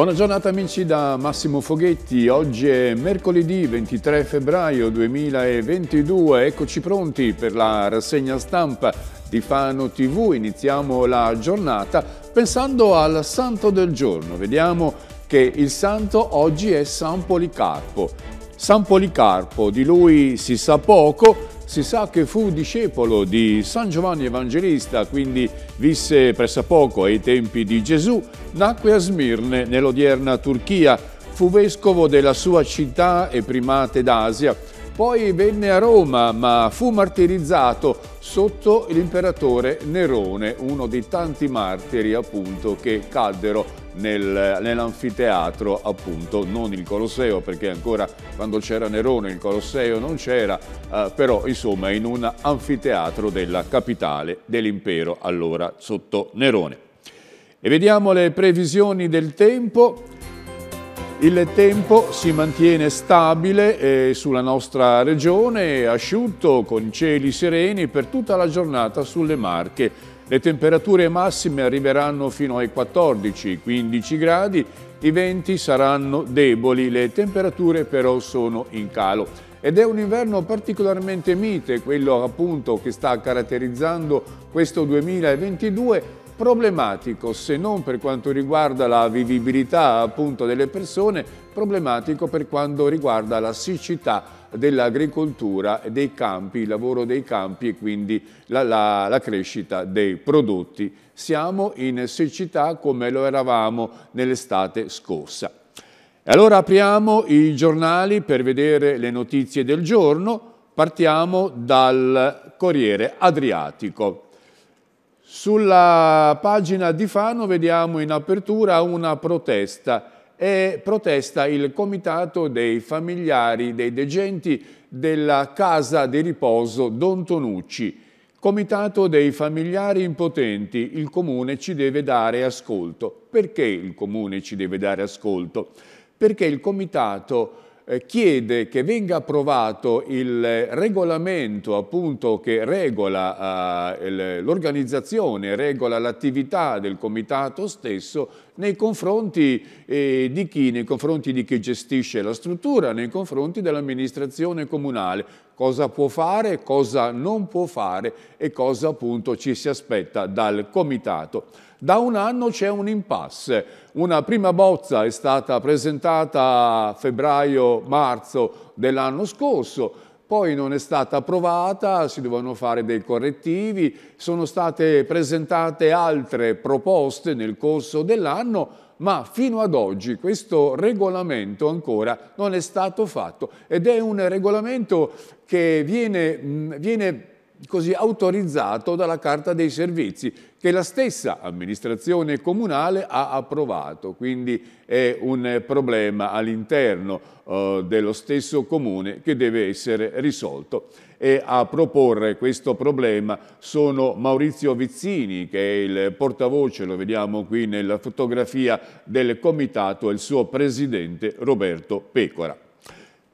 Buona giornata amici da Massimo Foghetti, oggi è mercoledì 23 febbraio 2022, eccoci pronti per la rassegna stampa di Fano TV, iniziamo la giornata pensando al santo del giorno, vediamo che il santo oggi è San Policarpo. San Policarpo, di lui si sa poco, si sa che fu discepolo di San Giovanni Evangelista, quindi visse pressappoco ai tempi di Gesù, nacque a Smirne, nell'odierna Turchia, fu vescovo della sua città e primate d'Asia, poi venne a Roma ma fu martirizzato sotto l'imperatore Nerone, uno dei tanti martiri appunto che caddero nel, nell'anfiteatro appunto non il Colosseo perché ancora quando c'era Nerone il Colosseo non c'era eh, però insomma in un anfiteatro della capitale dell'impero allora sotto Nerone e vediamo le previsioni del tempo il tempo si mantiene stabile eh, sulla nostra regione, asciutto con cieli sereni per tutta la giornata sulle Marche le temperature massime arriveranno fino ai 14-15 gradi, i venti saranno deboli, le temperature però sono in calo. Ed è un inverno particolarmente mite, quello appunto che sta caratterizzando questo 2022 problematico se non per quanto riguarda la vivibilità appunto, delle persone, problematico per quanto riguarda la siccità dell'agricoltura, dei campi, il lavoro dei campi e quindi la, la, la, crescita dei prodotti. Siamo in siccità come lo eravamo nell'estate scorsa. E allora apriamo i giornali per vedere le notizie del giorno. Partiamo dal Corriere Adriatico. Sulla pagina di Fano vediamo in apertura una protesta e protesta il comitato dei familiari dei degenti della casa di riposo Don Tonucci. Comitato dei familiari impotenti, il comune ci deve dare ascolto. Perché il comune ci deve dare ascolto? Perché il comitato eh, chiede che venga approvato il eh, regolamento appunto, che regola eh, l'organizzazione, regola l'attività del comitato stesso nei confronti, eh, di chi? nei confronti di chi gestisce la struttura, nei confronti dell'amministrazione comunale, cosa può fare, cosa non può fare e cosa appunto ci si aspetta dal comitato. Da un anno c'è un impasse. Una prima bozza è stata presentata a febbraio-marzo dell'anno scorso, poi non è stata approvata, si dovevano fare dei correttivi, sono state presentate altre proposte nel corso dell'anno, ma fino ad oggi questo regolamento ancora non è stato fatto ed è un regolamento che viene, viene così autorizzato dalla Carta dei Servizi che la stessa amministrazione comunale ha approvato, quindi è un problema all'interno eh, dello stesso comune che deve essere risolto. E a proporre questo problema sono Maurizio Vizzini, che è il portavoce, lo vediamo qui nella fotografia, del comitato e il suo presidente Roberto Pecora.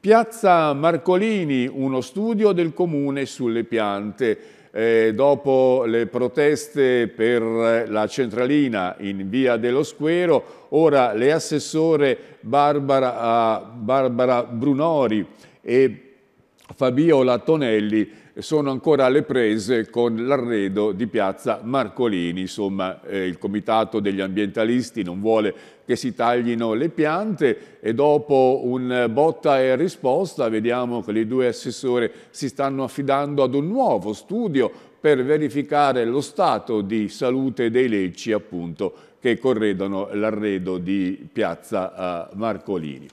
Piazza Marcolini, uno studio del Comune sulle piante. Eh, dopo le proteste per la centralina in via dello Squero, ora le assessore Barbara, Barbara Brunori e Fabiola Tonelli sono ancora alle prese con l'arredo di piazza Marcolini. Insomma, eh, il comitato degli ambientalisti non vuole che si taglino le piante e dopo un botta e risposta vediamo che i due assessori si stanno affidando ad un nuovo studio per verificare lo stato di salute dei lecci appunto che corredono l'arredo di piazza eh, Marcolini.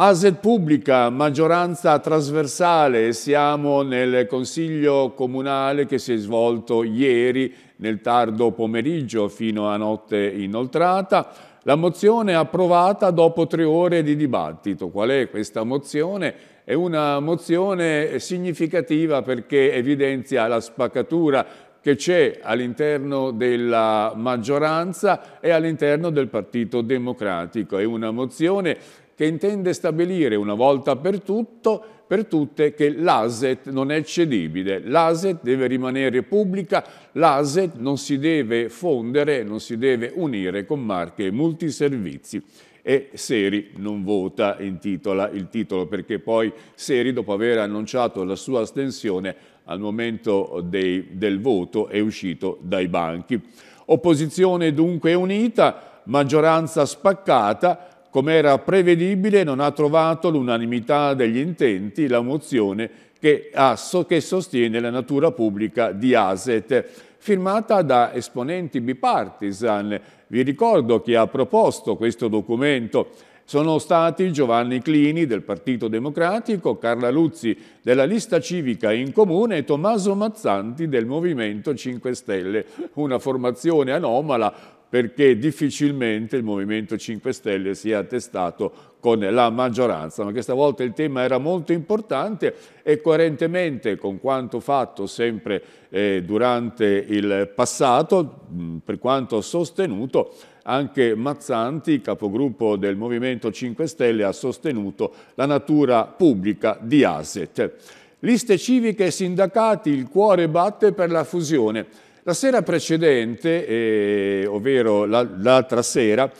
ASET pubblica, maggioranza trasversale, siamo nel Consiglio Comunale che si è svolto ieri nel tardo pomeriggio fino a notte inoltrata. La mozione è approvata dopo tre ore di dibattito. Qual è questa mozione? È una mozione significativa perché evidenzia la spaccatura che c'è all'interno della maggioranza e all'interno del Partito Democratico. È una mozione che intende stabilire una volta per, tutto, per tutte che l'ASET non è cedibile, l'ASET deve rimanere pubblica, l'ASET non si deve fondere, non si deve unire con marche e multiservizi e Seri non vota intitola il titolo perché poi Seri dopo aver annunciato la sua astensione al momento dei, del voto è uscito dai banchi. Opposizione dunque unita, maggioranza spaccata, come era prevedibile, non ha trovato l'unanimità degli intenti la mozione che, ha, che sostiene la natura pubblica di ASET firmata da esponenti bipartisan. Vi ricordo chi ha proposto questo documento. Sono stati Giovanni Clini del Partito Democratico, Carla Luzzi della lista civica in comune e Tommaso Mazzanti del Movimento 5 Stelle, una formazione anomala perché difficilmente il Movimento 5 Stelle si è attestato con la maggioranza, ma questa volta il tema era molto importante e coerentemente con quanto fatto sempre eh, durante il passato, mh, mm, per quanto sostenuto, anche Mazzanti, capogruppo del Movimento 5 Stelle, ha sostenuto la natura pubblica di Asset. Liste civiche e sindacati, il cuore batte per la fusione. La sera precedente, eh, ovvero l'altra sera,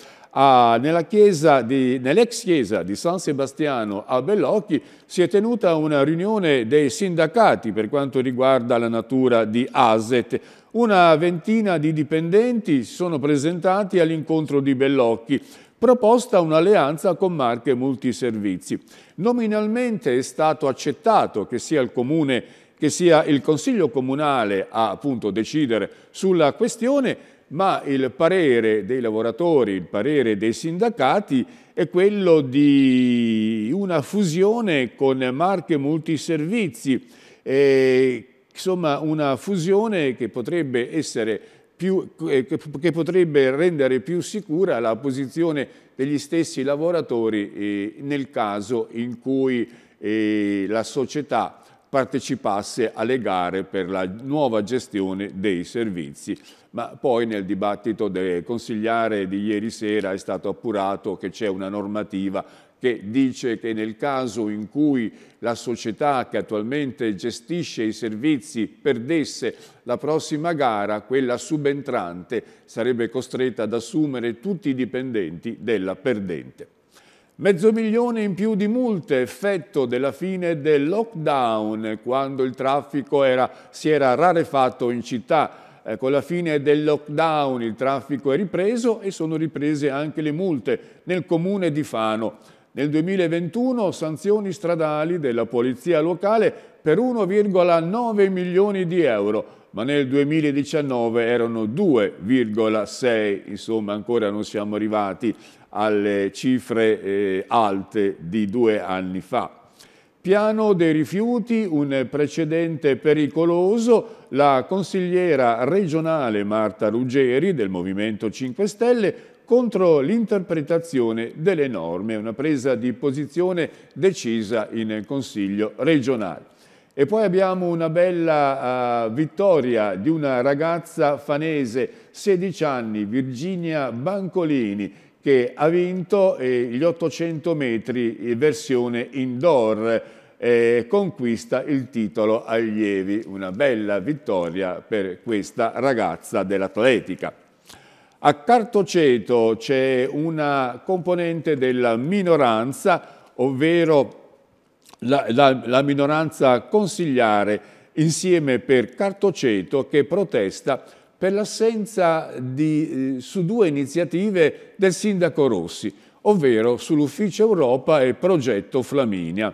nell'ex chiesa, nell chiesa di San Sebastiano a Bellocchi si è tenuta una riunione dei sindacati per quanto riguarda la natura di ASET. Una ventina di dipendenti si sono presentati all'incontro di Bellocchi proposta un'alleanza con Marche Multiservizi. Nominalmente è stato accettato che sia il Comune che sia il Consiglio Comunale a appunto, decidere sulla questione, ma il parere dei lavoratori, il parere dei sindacati è quello di una fusione con marche multiservizi, e, insomma una fusione che potrebbe, essere più, eh, che potrebbe rendere più sicura la posizione degli stessi lavoratori eh, nel caso in cui eh, la società partecipasse alle gare per la nuova gestione dei servizi. Ma poi nel dibattito del consigliare di ieri sera è stato appurato che c'è una normativa che dice che nel caso in cui la società che attualmente gestisce i servizi perdesse la prossima gara, quella subentrante sarebbe costretta ad assumere tutti i dipendenti della perdente. Mezzo milione in più di multe, effetto della fine del lockdown, quando il traffico era, si era rarefatto in città. Eh, con la fine del lockdown il traffico è ripreso e sono riprese anche le multe nel comune di Fano. Nel 2021 sanzioni stradali della polizia locale per 1,9 milioni di euro, ma nel 2019 erano 2,6, insomma ancora non siamo arrivati alle cifre eh, alte di due anni fa. Piano dei rifiuti, un precedente pericoloso, la consigliera regionale Marta Ruggeri del Movimento 5 Stelle contro l'interpretazione delle norme, una presa di posizione decisa in Consiglio regionale. E poi abbiamo una bella uh, vittoria di una ragazza fanese, 16 anni, Virginia Bancolini, che ha vinto eh, gli 800 metri in versione indoor, e conquista il titolo allievi, una bella vittoria per questa ragazza dell'atletica. A Cartoceto c'è una componente della minoranza, ovvero la, la, la minoranza consigliare insieme per Cartoceto che protesta per l'assenza eh, su due iniziative del sindaco Rossi, ovvero sull'Ufficio Europa e Progetto Flaminia.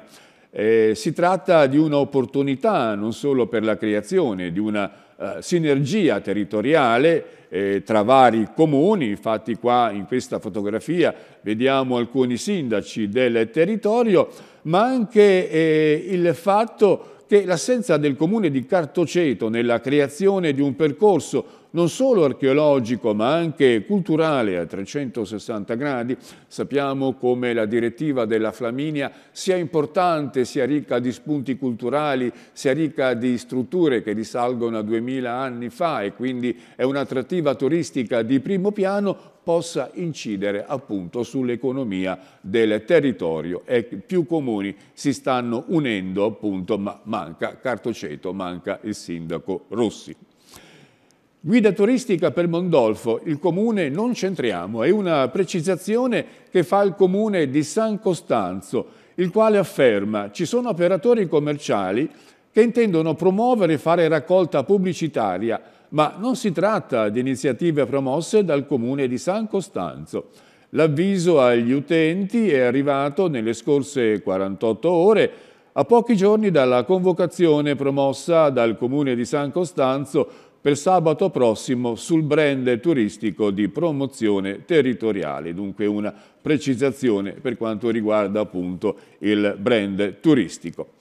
Eh, si tratta di un'opportunità non solo per la creazione di una eh, sinergia territoriale eh, tra vari comuni, infatti qua in questa fotografia vediamo alcuni sindaci del territorio, ma anche eh, il fatto che l'assenza del comune di Cartoceto nella creazione di un percorso non solo archeologico ma anche culturale a 360 gradi. Sappiamo come la direttiva della Flaminia sia importante, sia ricca di spunti culturali, sia ricca di strutture che risalgono a 2000 anni fa e quindi è un'attrattiva turistica di primo piano possa incidere appunto sull'economia del territorio e più comuni si stanno unendo appunto ma manca Cartoceto, manca il sindaco Rossi. Guida turistica per Mondolfo, il comune non centriamo, è una precisazione che fa il comune di San Costanzo, il quale afferma ci sono operatori commerciali che intendono promuovere e fare raccolta pubblicitaria, ma non si tratta di iniziative promosse dal comune di San Costanzo. L'avviso agli utenti è arrivato nelle scorse 48 ore a pochi giorni dalla convocazione promossa dal Comune di San Costanzo per sabato prossimo sul brand turistico di promozione territoriale. Dunque una precisazione per quanto riguarda appunto il brand turistico.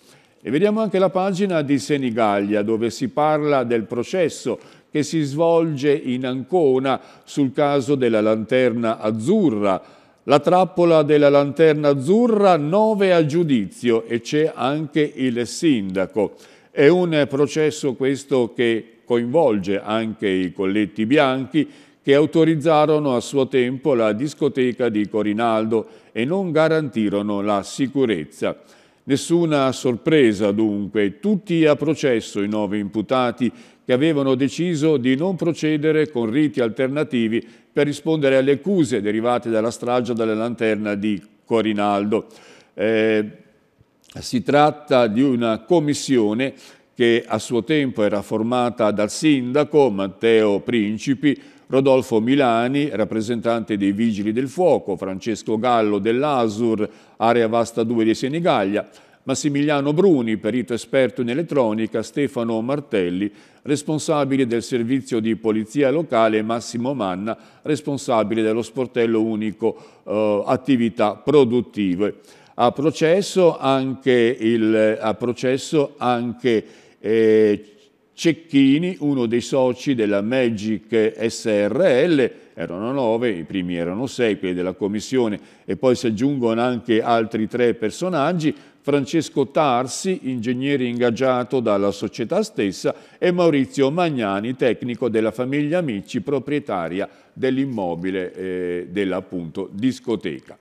E vediamo anche la pagina di Senigallia dove si parla del processo che si svolge in Ancona sul caso della lanterna azzurra. La trappola della lanterna azzurra nove a giudizio e c'è anche il sindaco. È un processo questo che coinvolge anche i colletti bianchi che autorizzarono a suo tempo la discoteca di Corinaldo e non garantirono la sicurezza. Nessuna sorpresa dunque, tutti a processo i nove imputati che avevano deciso di non procedere con riti alternativi per rispondere alle accuse derivate dalla strage della lanterna di Corinaldo. Eh, si tratta di una commissione che a suo tempo era formata dal sindaco Matteo Principi, Rodolfo Milani, rappresentante dei Vigili del Fuoco, Francesco Gallo dell'Asur, Area Vasta 2 di Senigallia, Massimiliano Bruni, perito esperto in elettronica, Stefano Martelli, responsabile del servizio di polizia locale, e Massimo Manna, responsabile dello sportello unico eh, attività produttive. A processo anche il, a processo anche eh, Cecchini, uno dei soci della Magic SRL, erano nove, i primi erano sei, quelli della commissione, e poi si aggiungono anche altri tre personaggi, Francesco Tarsi, ingegnere ingaggiato dalla società stessa, e Maurizio Magnani, tecnico della famiglia Amici, proprietaria dell'immobile eh, della appunto, discoteca.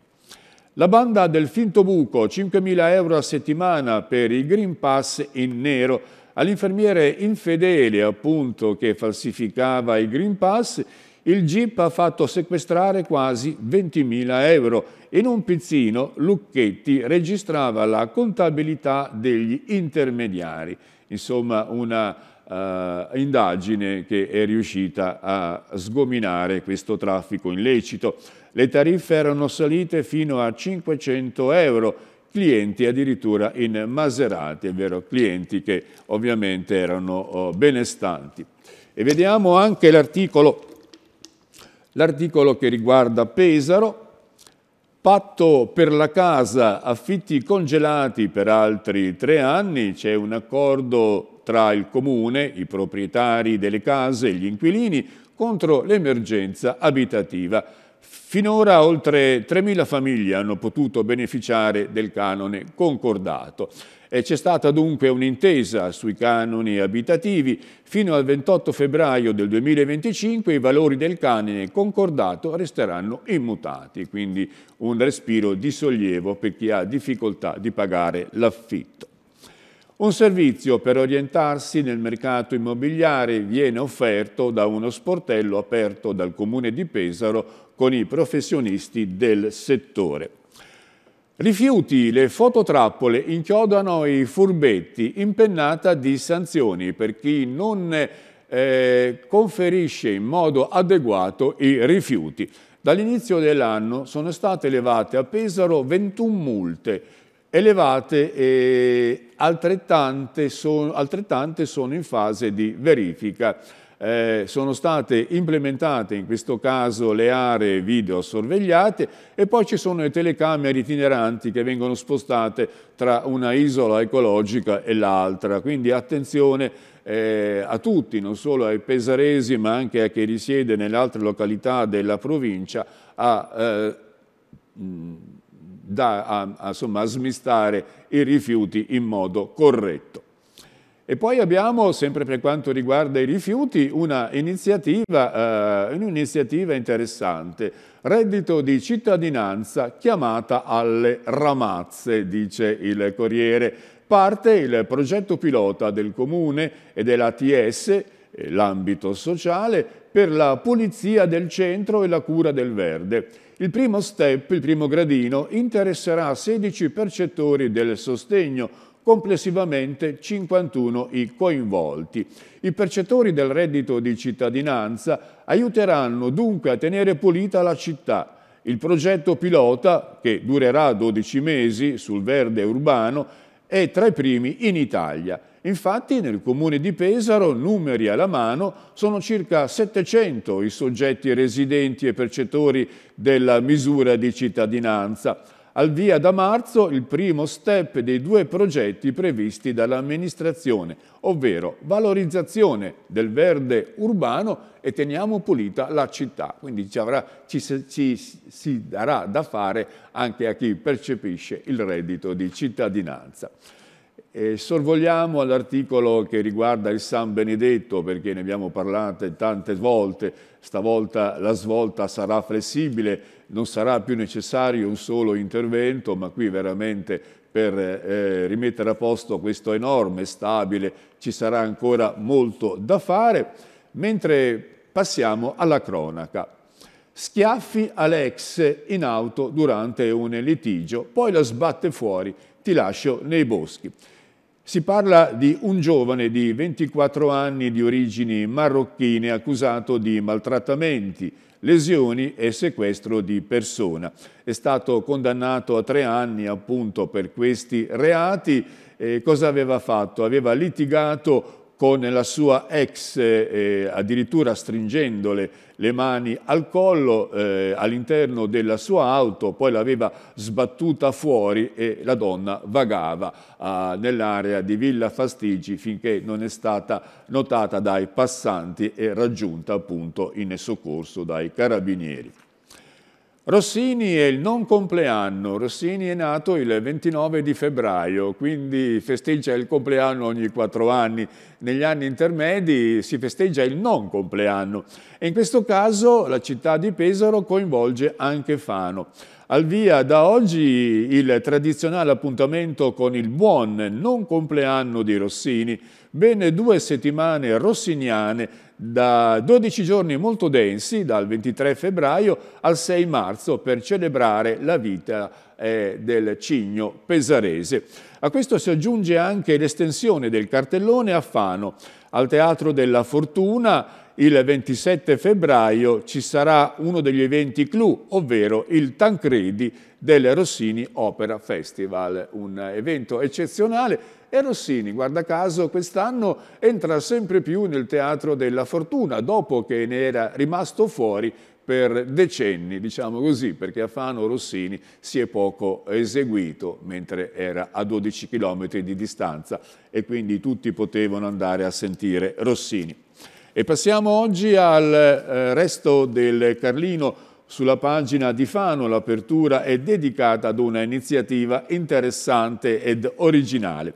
La banda del finto buco, 5.000 euro a settimana per i Green Pass in nero, All'infermiere infedele, appunto, che falsificava i Green Pass, il GIP ha fatto sequestrare quasi 20.000 euro. In un pizzino Lucchetti registrava la contabilità degli intermediari. Insomma, una uh, indagine che è riuscita a sgominare questo traffico illecito. Le tariffe erano salite fino a 500 euro clienti addirittura in Maserati, è vero, clienti che ovviamente erano oh, benestanti. E vediamo anche l'articolo, che riguarda Pesaro, patto per la casa, affitti congelati per altri tre anni, c'è un accordo tra il comune, i proprietari delle case e gli inquilini contro l'emergenza abitativa. Finora oltre 3.000 famiglie hanno potuto beneficiare del canone concordato. C'è stata dunque un'intesa sui canoni abitativi. Fino al 28 febbraio del 2025 i valori del canone concordato resteranno immutati, quindi un respiro di sollievo per chi ha difficoltà di pagare l'affitto. Un servizio per orientarsi nel mercato immobiliare viene offerto da uno sportello aperto dal Comune di Pesaro con i professionisti del settore. Rifiuti, le fototrappole inchiodano i furbetti, impennata di sanzioni per chi non eh, conferisce in modo adeguato i rifiuti. Dall'inizio dell'anno sono state elevate a Pesaro 21 multe, elevate e eh, altrettante sono, altrettante sono in fase di verifica eh, sono state implementate in questo caso le aree video sorvegliate e poi ci sono le telecamere itineranti che vengono spostate tra una isola ecologica e l'altra. Quindi attenzione eh, a tutti, non solo ai pesaresi ma anche a chi risiede nelle altre località della provincia a, eh, da, a, a, insomma, a smistare i rifiuti in modo corretto. E poi abbiamo, sempre per quanto riguarda i rifiuti, eh, un'iniziativa eh, un interessante. Reddito di cittadinanza chiamata alle ramazze, dice il Corriere. Parte il progetto pilota del Comune e dell'ATS, eh, l'ambito sociale, per la pulizia del centro e la cura del verde. Il primo step, il primo gradino, interesserà 16 percettori del sostegno, complessivamente 51 i coinvolti. I percettori del reddito di cittadinanza aiuteranno dunque a tenere pulita la città. Il progetto pilota, che durerà 12 mesi sul verde urbano, è tra i primi in Italia. Infatti nel comune di Pesaro, numeri alla mano, sono circa 700 i soggetti residenti e percettori della misura di cittadinanza al via da marzo il primo step dei due progetti previsti dall'amministrazione, ovvero valorizzazione del verde urbano e teniamo pulita la città. Quindi ci, avrà, ci, ci si darà da fare anche a chi percepisce il reddito di cittadinanza. E sorvoliamo all'articolo che riguarda il San Benedetto, perché ne abbiamo parlato tante volte, stavolta la svolta sarà flessibile, non sarà più necessario un solo intervento, ma qui veramente per eh, rimettere a posto questo enorme stabile ci sarà ancora molto da fare, mentre passiamo alla cronaca. Schiaffi Alex in auto durante un litigio, poi la sbatte fuori ti lascio nei boschi. Si parla di un giovane di 24 anni di origini marocchine accusato di maltrattamenti, lesioni e sequestro di persona. È stato condannato a tre anni appunto per questi reati. Eh, cosa aveva fatto? Aveva litigato con la sua ex eh, addirittura stringendole le mani al collo eh, all'interno della sua auto, poi l'aveva sbattuta fuori e la donna vagava eh, nell'area di Villa Fastigi finché non è stata notata dai passanti e raggiunta appunto in soccorso dai carabinieri. Rossini è il non compleanno, Rossini è nato il 29 di febbraio, quindi festeggia il compleanno ogni quattro anni, negli anni intermedi si festeggia il non compleanno e in questo caso la città di Pesaro coinvolge anche Fano. Al via da oggi il tradizionale appuntamento con il buon non compleanno di Rossini, ben due settimane rossiniane da 12 giorni molto densi, dal 23 febbraio al 6 marzo, per celebrare la vita eh, del cigno pesarese. A questo si aggiunge anche l'estensione del cartellone a Fano, al Teatro della Fortuna, il 27 febbraio ci sarà uno degli eventi clou, ovvero il Tancredi del Rossini Opera Festival, un evento eccezionale e Rossini, guarda caso, quest'anno entra sempre più nel teatro della fortuna, dopo che ne era rimasto fuori per decenni, diciamo così, perché a Fano Rossini si è poco eseguito, mentre era a 12 km di distanza e quindi tutti potevano andare a sentire Rossini. E passiamo oggi al eh, resto del Carlino. Sulla pagina di Fano l'apertura è dedicata ad una iniziativa interessante ed originale.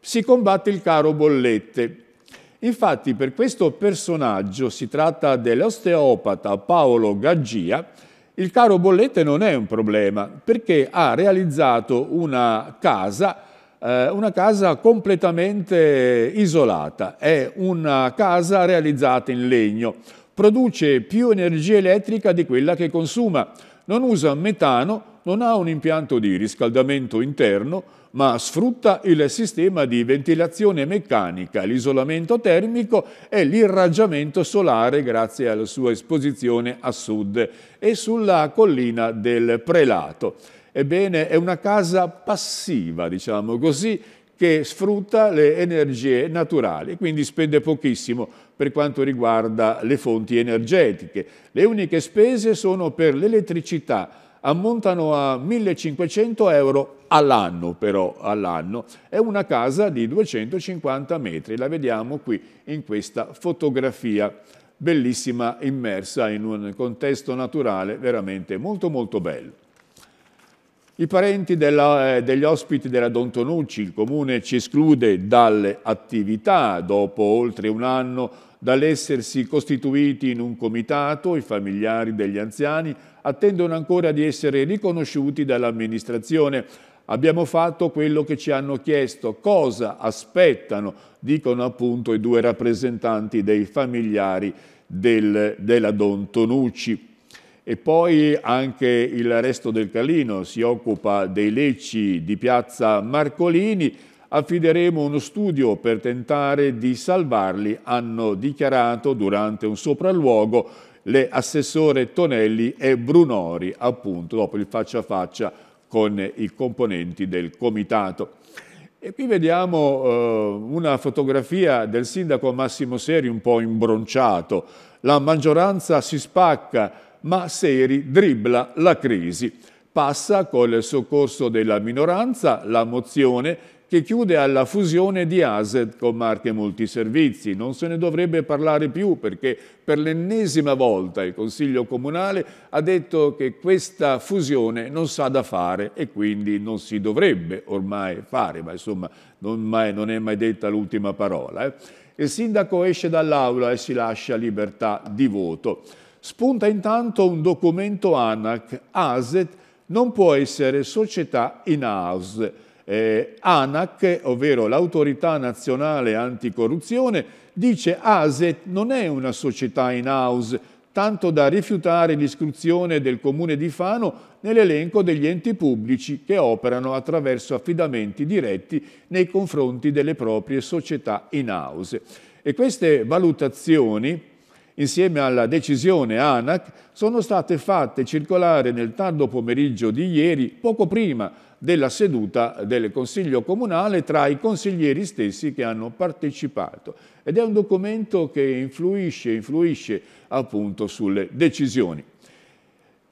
Si combatte il caro bollette. Infatti per questo personaggio, si tratta dell'osteopata Paolo Gaggia, il caro bollette non è un problema perché ha realizzato una casa eh, una casa completamente isolata, è una casa realizzata in legno, produce più energia elettrica di quella che consuma, non usa metano, non ha un impianto di riscaldamento interno, ma sfrutta il sistema di ventilazione meccanica, l'isolamento termico e l'irraggiamento solare grazie alla sua esposizione a sud e sulla collina del Prelato. Ebbene, è una casa passiva, diciamo così, che sfrutta le energie naturali quindi spende pochissimo per quanto riguarda le fonti energetiche. Le uniche spese sono per l'elettricità, ammontano a 1500 euro all'anno però, all'anno. È una casa di 250 metri, la vediamo qui in questa fotografia bellissima immersa in un contesto naturale veramente molto molto bello. I parenti della, eh, degli ospiti della Don Tonucci, il comune ci esclude dalle attività dopo oltre un anno dall'essersi costituiti in un comitato, i familiari degli anziani attendono ancora di essere riconosciuti dall'amministrazione. Abbiamo fatto quello che ci hanno chiesto, cosa aspettano, dicono appunto i due rappresentanti dei familiari del, della Tonucci. E poi anche il resto del Calino si occupa dei lecci di piazza Marcolini. Affideremo uno studio per tentare di salvarli, hanno dichiarato durante un sopralluogo le assessore Tonelli e Brunori, appunto dopo il faccia a faccia con i componenti del comitato. E qui vediamo eh, una fotografia del sindaco Massimo Seri un po' imbronciato. La maggioranza si spacca, ma Seri dribbla la crisi. Passa col soccorso della minoranza la mozione che chiude alla fusione di ASET con marche multiservizi. Non se ne dovrebbe parlare più perché per l'ennesima volta il Consiglio Comunale ha detto che questa fusione non sa da fare e quindi non si dovrebbe ormai fare, ma insomma non, mai, non è mai detta l'ultima parola. Eh. Il sindaco esce dall'aula e si lascia libertà di voto. Spunta intanto un documento ANAC, ASET non può essere società in house. Eh, ANAC, ovvero l'autorità nazionale anticorruzione, dice ASET non è una società in house, tanto da rifiutare l'iscrizione del comune di Fano nell'elenco degli enti pubblici che operano attraverso affidamenti diretti nei confronti delle proprie società in house. E queste valutazioni insieme alla decisione ANAC, sono state fatte circolare nel tardo pomeriggio di ieri, poco prima della seduta del Consiglio Comunale, tra i consiglieri stessi che hanno partecipato. Ed è un documento che influisce, influisce appunto sulle decisioni.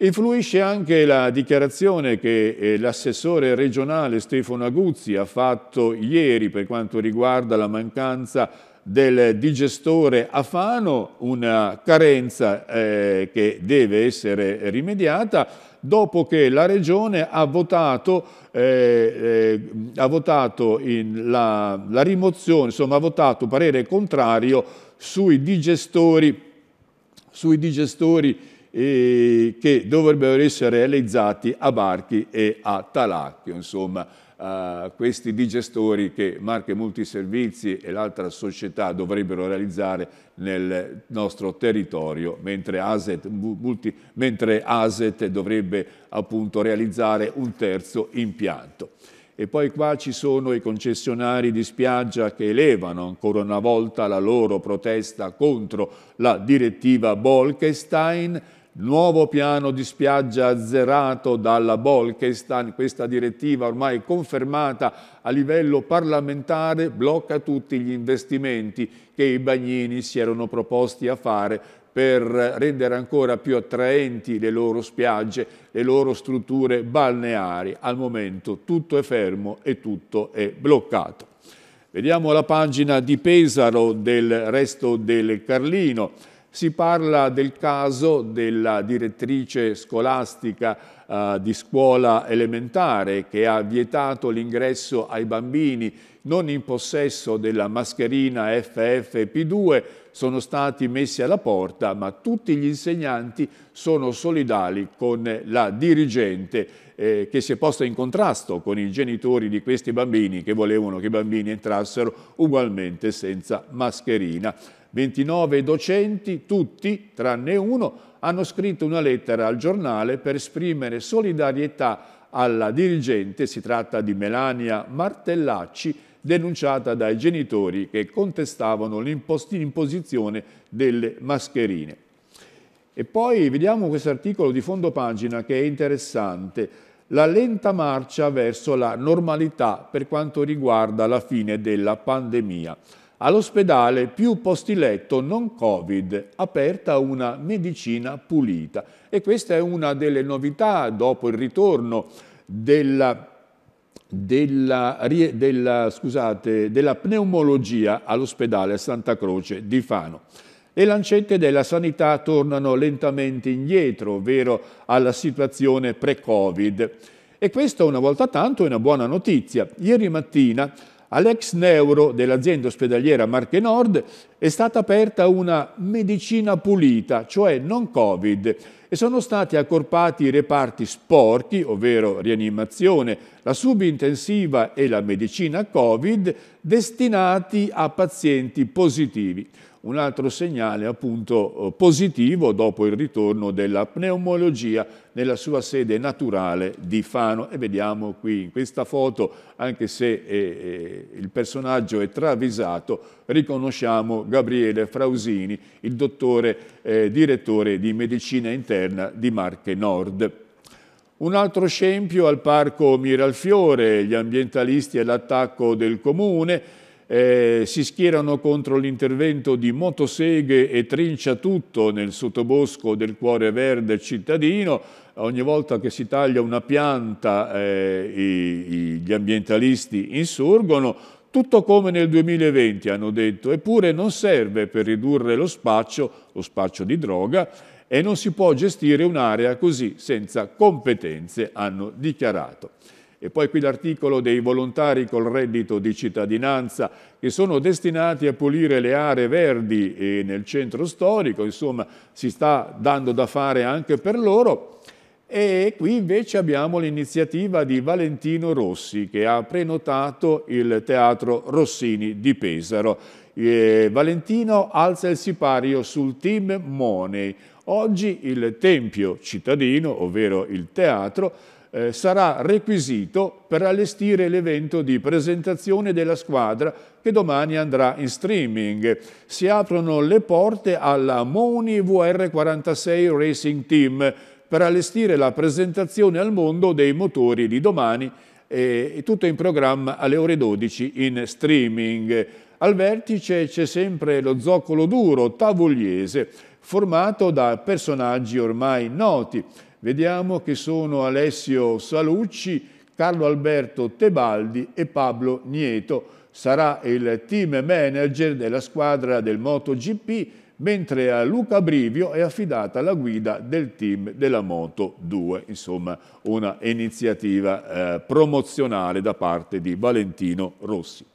Influisce anche la dichiarazione che eh, l'assessore regionale Stefano Aguzzi ha fatto ieri per quanto riguarda la mancanza del digestore afano, una carenza eh, che deve essere rimediata dopo che la Regione ha votato, eh, eh, ha votato la, la, rimozione, insomma ha votato parere contrario sui digestori, sui digestori eh, che dovrebbero essere realizzati a Barchi e a Talacchio. Insomma uh, questi digestori che Marche Multiservizi e l'altra società dovrebbero realizzare nel nostro territorio, mentre Aset, multi, mentre Aset dovrebbe appunto realizzare un terzo impianto. E poi qua ci sono i concessionari di spiaggia che elevano ancora una volta la loro protesta contro la direttiva Bolkestein, nuovo piano di spiaggia azzerato dalla Bolkestan, questa direttiva ormai confermata a livello parlamentare, blocca tutti gli investimenti che i bagnini si erano proposti a fare per rendere ancora più attraenti le loro spiagge, le loro strutture balneari. Al momento tutto è fermo e tutto è bloccato. Vediamo la pagina di Pesaro del resto del Carlino. Si parla del caso della direttrice scolastica eh, di scuola elementare che ha vietato l'ingresso ai bambini non in possesso della mascherina FFP2, sono stati messi alla porta, ma tutti gli insegnanti sono solidali con la dirigente eh, che si è posta in contrasto con i genitori di questi bambini che volevano che i bambini entrassero ugualmente senza mascherina. 29 docenti, tutti tranne uno, hanno scritto una lettera al giornale per esprimere solidarietà alla dirigente, si tratta di Melania Martellacci, denunciata dai genitori che contestavano l'imposizione delle mascherine. E poi vediamo questo articolo di fondo pagina che è interessante la lenta marcia verso la normalità per quanto riguarda la fine della pandemia. All'ospedale più posti letto non Covid, aperta una medicina pulita. E questa è una delle novità dopo il ritorno della, della, della, scusate, della pneumologia all'ospedale Santa Croce di Fano. Le lancette della sanità tornano lentamente indietro, ovvero alla situazione pre-Covid. E questa una volta tanto è una buona notizia. Ieri mattina all'ex neuro dell'azienda ospedaliera Marche Nord è stata aperta una medicina pulita, cioè non Covid, e sono stati accorpati i reparti sporchi, ovvero rianimazione, la subintensiva e la medicina Covid, destinati a pazienti positivi un altro segnale appunto eh, positivo dopo il ritorno della pneumologia nella sua sede naturale di Fano e vediamo qui in questa foto anche se eh, eh, il personaggio è travisato riconosciamo Gabriele Frausini il dottore eh, direttore di medicina interna di Marche Nord. Un altro scempio al parco Miralfiore, gli ambientalisti e l'attacco del comune, eh, si schierano contro l'intervento di motoseghe e trincia tutto nel sottobosco del cuore verde cittadino. Ogni volta che si taglia una pianta eh, i, i, gli ambientalisti insurgono, tutto come nel 2020 hanno detto, eppure non serve per ridurre lo spaccio, lo spaccio di droga, e non si può gestire un'area così senza competenze, hanno dichiarato. E poi qui l'articolo dei volontari col reddito di cittadinanza che sono destinati a pulire le aree verdi e nel centro storico, insomma si sta dando da fare anche per loro. E qui invece abbiamo l'iniziativa di Valentino Rossi che ha prenotato il Teatro Rossini di Pesaro. E Valentino alza il sipario sul team Money. Oggi il Tempio cittadino, ovvero il teatro, eh, sarà requisito per allestire l'evento di presentazione della squadra che domani andrà in streaming. Si aprono le porte alla Moni VR46 Racing Team per allestire la presentazione al mondo dei motori di domani eh, e tutto in programma alle ore 12 in streaming. Al vertice c'è sempre lo zoccolo duro tavogliese formato da personaggi ormai noti Vediamo che sono Alessio Salucci, Carlo Alberto Tebaldi e Pablo Nieto. Sarà il team manager della squadra del MotoGP, mentre a Luca Brivio è affidata la guida del team della Moto 2. Insomma, una iniziativa eh, promozionale da parte di Valentino Rossi.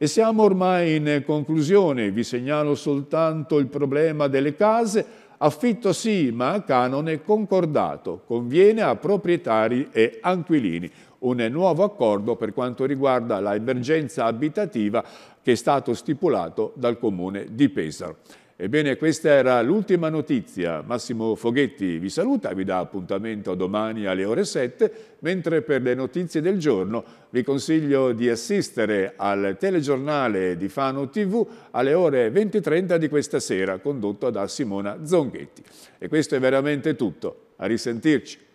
E siamo ormai in conclusione, vi segnalo soltanto il problema delle case, affitto sì, ma a canone concordato, conviene a proprietari e anquilini. Un nuovo accordo per quanto riguarda l'emergenza abitativa che è stato stipulato dal Comune di Pesaro. Ebbene, questa era l'ultima notizia. Massimo Foghetti vi saluta, vi dà appuntamento domani alle ore 7, mentre per le notizie del giorno vi consiglio di assistere al telegiornale di Fano TV alle ore 20.30 di questa sera, condotto da Simona Zonghetti. E questo è veramente tutto. A risentirci.